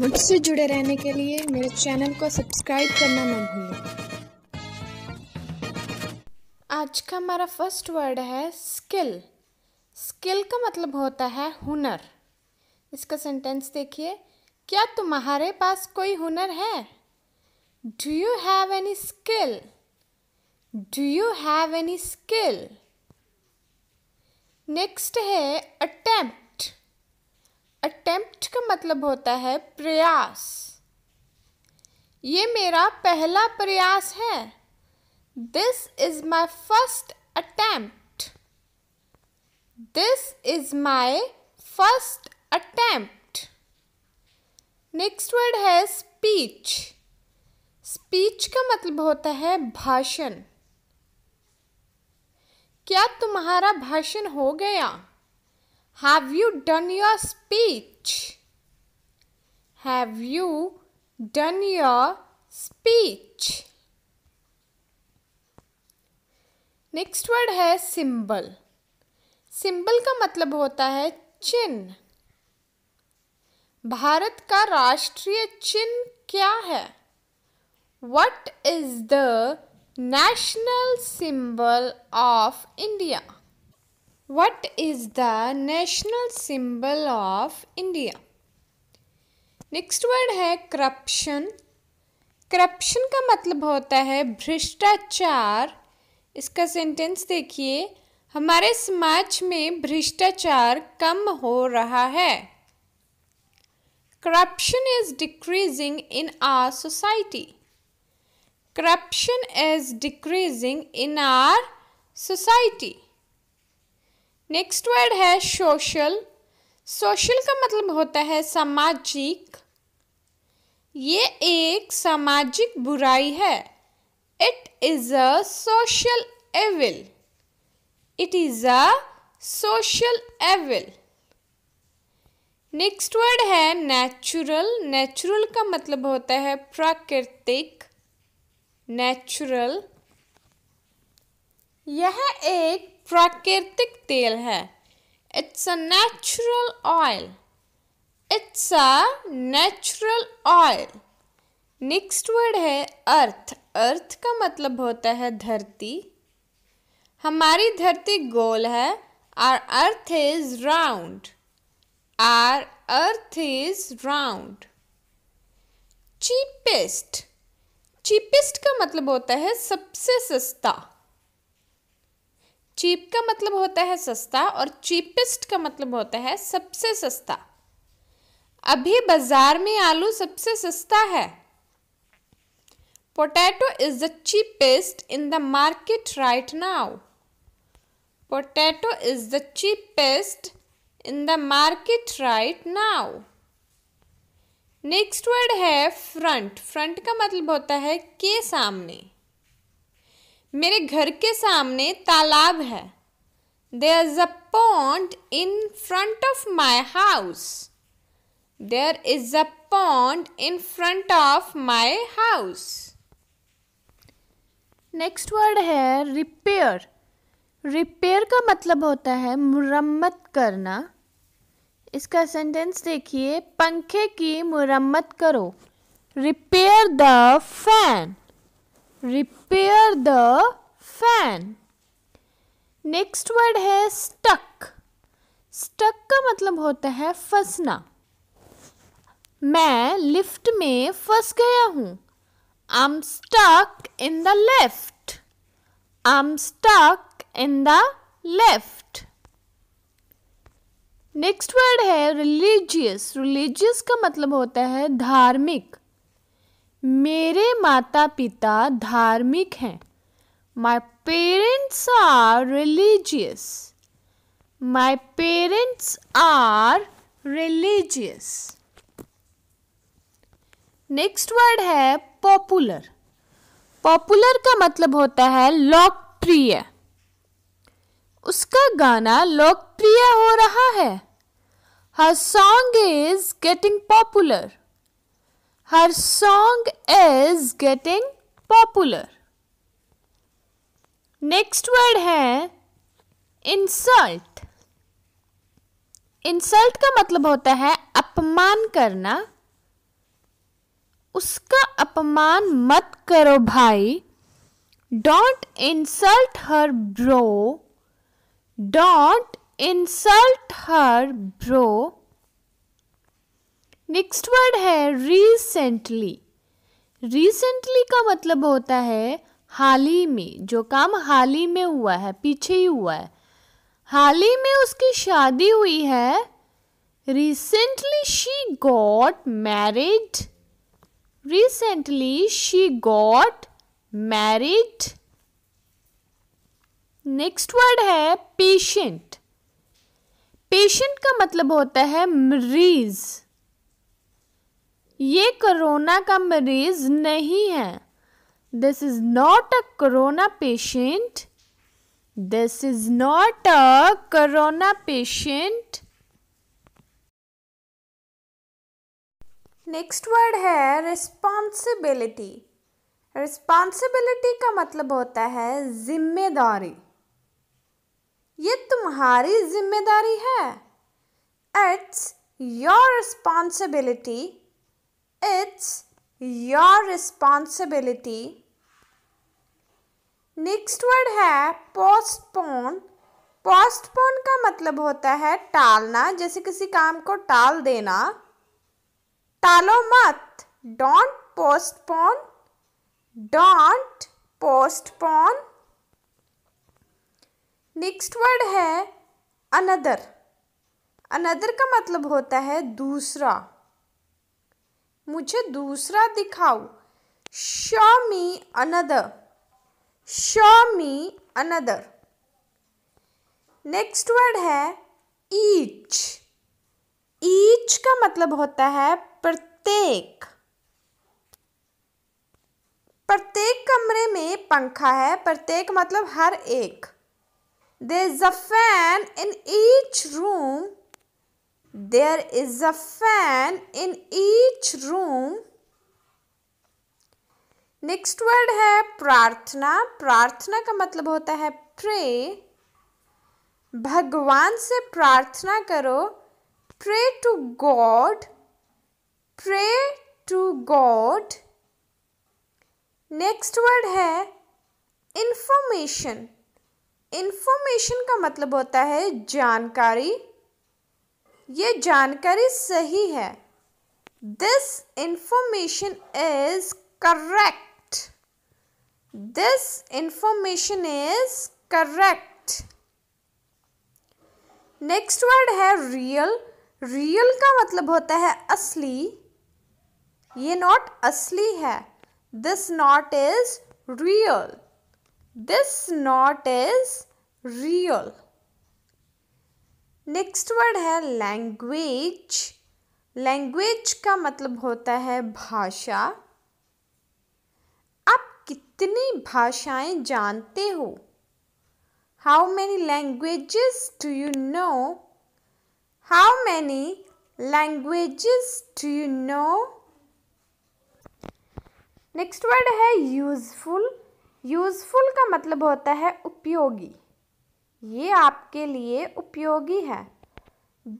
मुझसे जुड़े रहने के लिए मेरे चैनल को सब्सक्राइब करना ना भूलें आज का हमारा फर्स्ट वर्ड है स्किल स्किल का मतलब होता है हुनर इसका सेंटेंस देखिए क्या तुम्हारे पास कोई हुनर है do you have any skill do you have any skill next है अटैम्प्ट अटेम्प्ट का मतलब होता है प्रयास ये मेरा पहला प्रयास है this is my first attempt this is my first attempt next word है स्पीच स्पीच का मतलब होता है भाषण क्या तुम्हारा भाषण हो गया have you done your speech have you done your speech next word है सिंबल सिंबल का मतलब होता है चिन्ह भारत का राष्ट्रीय चिन्ह क्या है what is the national symbol of India What is the national symbol of India? Next word है करप्शन करप्शन का मतलब होता है भ्रष्टाचार इसका सेंटेंस देखिए हमारे समाज में भ्रष्टाचार कम हो रहा है corruption is decreasing in our society corruption is decreasing in our society next word है सोशल सोशल का मतलब होता है सामाजिक ये एक सामाजिक बुराई है it is a social evil it is a social evil next word है नेचुरल नेचुरल का मतलब होता है प्राकृतिक नेचुरल यह एक प्राकृतिक तेल है it's a natural oil it's a natural oil next word है अर्थ अर्थ का मतलब होता है धरती हमारी धरती गोल है our earth is round our earth is round cheapest cheapest का मतलब होता है सबसे सस्ता चीप का मतलब होता है सस्ता और चीपेस्ट का मतलब होता है सबसे सस्ता अभी बाजार में आलू सबसे सस्ता है potato is the cheapest in the market right now potato is the cheapest in the market right now next word है फ्रंट फ्रंट का मतलब होता है के सामने मेरे घर के सामने तालाब है there is a pond in front of my house there is a pond in front of my house next word है रिपेयर रिपेयर का मतलब होता है मुरम्मत करना इसका सेंटेंस देखिए पंखे की मुरम्मत करो repair the fan repair the fan next word है स्टक स्टक का मतलब होता है फंसना मैं लिफ्ट में फंस गया हूँ I am stuck in the left I am stuck in the left next word है रिलीजियस रिलीजियस का मतलब होता है धार्मिक मेरे माता पिता धार्मिक हैं my parents are religious my parents are religious next word है पॉपुलर पॉपुलर का मतलब होता है लोकप्रिय उसका गाना लोकप्रिय हो रहा है her song is getting popular her song is getting popular. Next word है इंसल्ट इंसल्ट का मतलब होता है अपमान करना उसका अपमान मत करो भाई don't insult her bro don't insult her bro next word है रिसेंटली रिसेंटली का मतलब होता है हाल ही में जो काम हाल ही में हुआ है पीछे ही हुआ है हाल ही में उसकी शादी हुई है recently she got married recently she got married next word है पेशेंट पेशेंट का मतलब होता है मरीज़ ये कोरोना का मरीज नहीं है this is not a corona patient this is not a corona patient next word है रिस्पॉन्सिबिलिटी रिस्पॉन्सिबिलिटी का मतलब होता है जिम्मेदारी ये तुम्हारी जिम्मेदारी है it's your responsibility It's your responsibility. Next word है पोस्टपोन पोस्टपोन का मतलब होता है टालना जैसे किसी काम को टाल देना टालो मत don't postpone don't postpone next word है अनदर अनदर का मतलब होता है दूसरा मुझे दूसरा दिखाओ show me another show me another next word है ईच ईच का मतलब होता है प्रत्येक प्रत्येक कमरे में पंखा है प्रत्येक मतलब हर एक there is a fan in each room there is a fan in each room next word है प्रार्थना प्रार्थना का मतलब होता है प्रे भगवान से प्रार्थना करो pray to God pray to God next word है इंफॉर्मेशन इंफॉर्मेशन का मतलब होता है जानकारी ये जानकारी सही है this information is correct this information is correct next word है रियल रियल का मतलब होता है असली ये नॉट असली है this note is real this note is real next word है लैंग्वेज लैंग्वेज का मतलब होता है भाषा आप कितनी भाषाएं जानते हो how many languages do you know how many languages do you know next word है यूज़फुल यूज़फुल का मतलब होता है उपयोगी ये आपके लिए उपयोगी है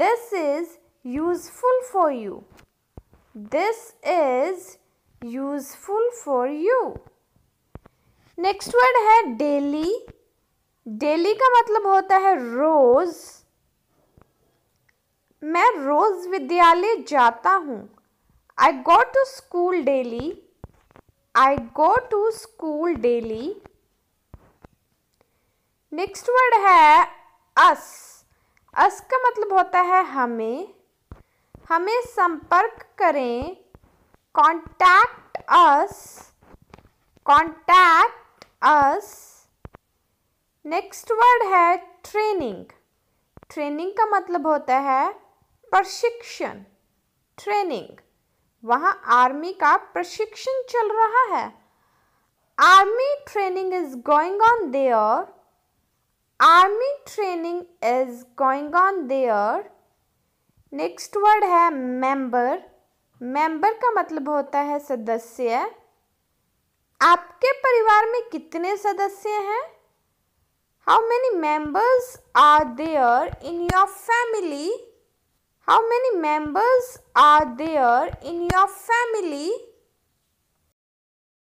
this is useful for you this is useful for you next word है डेली डेली का मतलब होता है रोज़ मैं रोज़ विद्यालय जाता हूँ I go to school daily I go to school daily next word है अस अस का मतलब होता है हमें हमें संपर्क करें contact us contact us next word है ट्रेनिंग ट्रेनिंग का मतलब होता है प्रशिक्षण ट्रेनिंग वहाँ आर्मी का प्रशिक्षण चल रहा है army training is going on there army training is going on there next word है मेंबर मेंबर का मतलब होता है सदस्य आपके परिवार में कितने सदस्य हैं how many members are there in your family how many members are there in your family